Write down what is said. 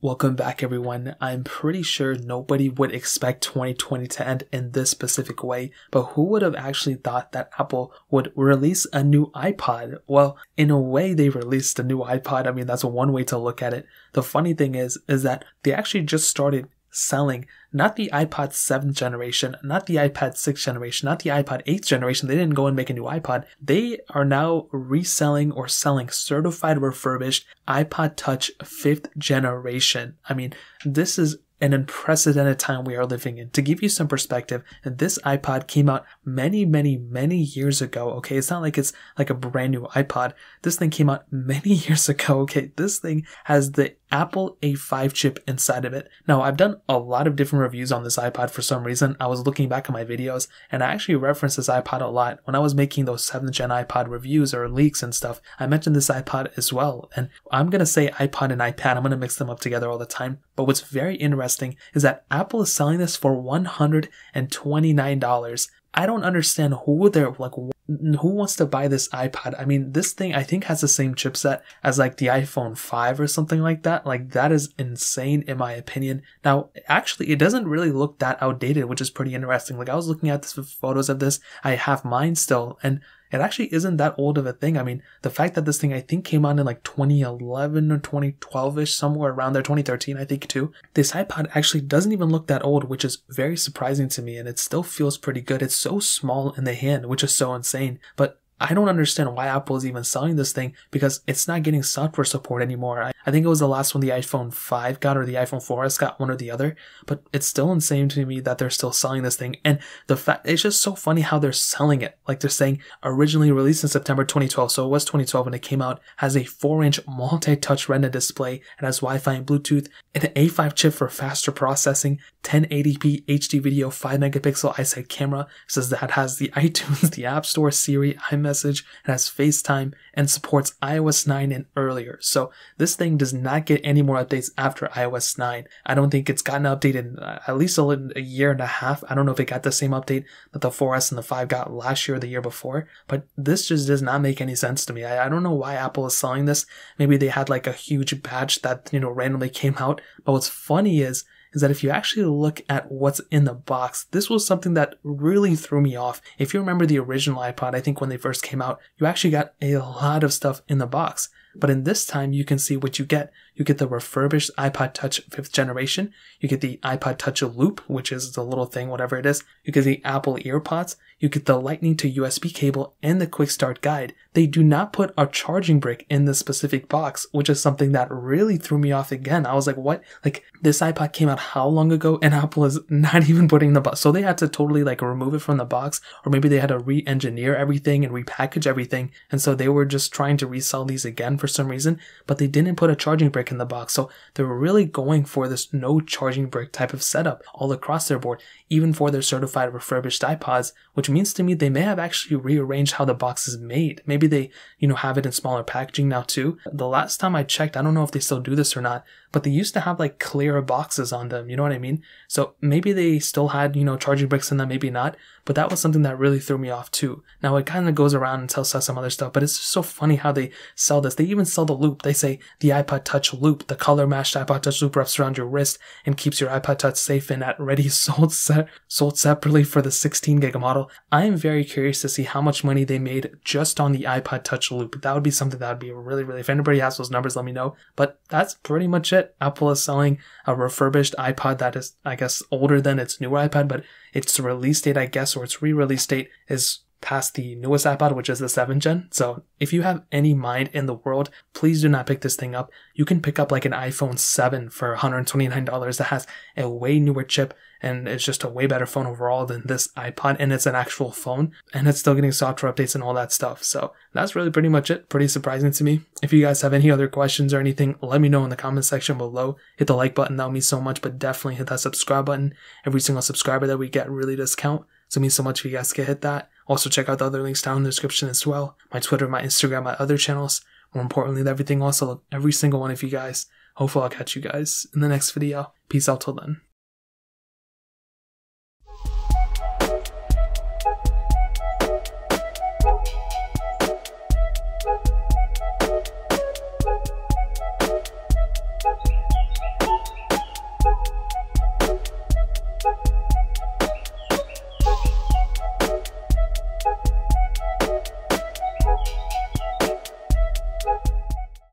Welcome back, everyone. I'm pretty sure nobody would expect 2020 to end in this specific way, but who would have actually thought that Apple would release a new iPod? Well, in a way, they released a new iPod. I mean, that's one way to look at it. The funny thing is, is that they actually just started selling not the iPod 7th generation, not the iPad 6th generation, not the iPod 8th generation. They didn't go and make a new iPod. They are now reselling or selling certified refurbished iPod Touch 5th generation. I mean, this is an unprecedented time we are living in. To give you some perspective, this iPod came out many, many, many years ago. Okay, it's not like it's like a brand new iPod. This thing came out many years ago. Okay, this thing has the Apple A5 chip inside of it. Now, I've done a lot of different reviews on this iPod for some reason. I was looking back at my videos and I actually referenced this iPod a lot. When I was making those 7th gen iPod reviews or leaks and stuff, I mentioned this iPod as well. And I'm going to say iPod and iPad, I'm going to mix them up together all the time. But what's very interesting interesting is that Apple is selling this for $129. I don't understand who they're like who wants to buy this iPod? I mean, this thing I think has the same chipset as like the iPhone 5 or something like that. Like that is insane in my opinion. Now, actually it doesn't really look that outdated, which is pretty interesting. Like I was looking at this photos of this. I have mine still and it actually isn't that old of a thing. I mean, the fact that this thing I think came out in like 2011 or 2012 ish, somewhere around there, 2013, I think too. This iPod actually doesn't even look that old, which is very surprising to me, and it still feels pretty good. It's so small in the hand, which is so insane. But I don't understand why Apple is even selling this thing because it's not getting software support anymore. I, I think it was the last one the iPhone 5 got or the iPhone 4S got, one or the other. But it's still insane to me that they're still selling this thing. And the fact, it's just so funny how they're selling it. Like they're saying originally released in September 2012, so it was 2012 when it came out, has a 4 inch multi touch retina display and has Wi Fi and Bluetooth, and an A5 chip for faster processing, 1080p HD video, 5 megapixel iSight camera. It says that has the iTunes, the App Store, Siri, iMessage message, it has FaceTime, and supports iOS 9 and earlier. So this thing does not get any more updates after iOS 9. I don't think it's gotten updated in uh, at least a, a year and a half. I don't know if it got the same update that the 4S and the 5 got last year or the year before, but this just does not make any sense to me. I, I don't know why Apple is selling this. Maybe they had like a huge batch that, you know, randomly came out. But what's funny is is that if you actually look at what's in the box, this was something that really threw me off. If you remember the original iPod, I think when they first came out, you actually got a lot of stuff in the box. But in this time, you can see what you get. You get the refurbished iPod Touch 5th generation. You get the iPod Touch Loop, which is the little thing, whatever it is. You get the Apple EarPods. You get the lightning to USB cable and the quick start guide. They do not put a charging brick in this specific box, which is something that really threw me off again. I was like, what? Like this iPod came out how long ago and Apple is not even putting the box. So they had to totally like remove it from the box or maybe they had to re-engineer everything and repackage everything. And so they were just trying to resell these again for for some reason, but they didn't put a charging brick in the box. So they were really going for this no charging brick type of setup all across their board, even for their certified refurbished iPods, which means to me they may have actually rearranged how the box is made. Maybe they, you know, have it in smaller packaging now too. The last time I checked, I don't know if they still do this or not, but they used to have like clear boxes on them. You know what I mean? So maybe they still had, you know, charging bricks in them, maybe not, but that was something that really threw me off too. Now it kind of goes around and sells some other stuff, but it's just so funny how they sell this. They even sell the loop. They say the iPod Touch loop, the color matched iPod Touch loop wraps around your wrist and keeps your iPod Touch safe and at ready sold, se- sold separately for the 16 gig model. I am very curious to see how much money they made just on the iPod Touch loop. That would be something that would be really, really, if anybody has those numbers, let me know. But that's pretty much it it. Apple is selling a refurbished iPod that is, I guess, older than its new iPod, but its release date, I guess, or its re release date is past the newest iPod, which is the 7th gen. So if you have any mind in the world, please do not pick this thing up. You can pick up like an iPhone 7 for $129 that has a way newer chip and it's just a way better phone overall than this iPod and it's an actual phone and it's still getting software updates and all that stuff. So that's really pretty much it. Pretty surprising to me. If you guys have any other questions or anything, let me know in the comment section below. Hit the like button, that would mean so much, but definitely hit that subscribe button. Every single subscriber that we get really discount. So it means so much if you guys can hit that. Also check out the other links down in the description as well. My Twitter, my Instagram, my other channels. More importantly, everything else. every single one of you guys. Hopefully I'll catch you guys in the next video. Peace out till then.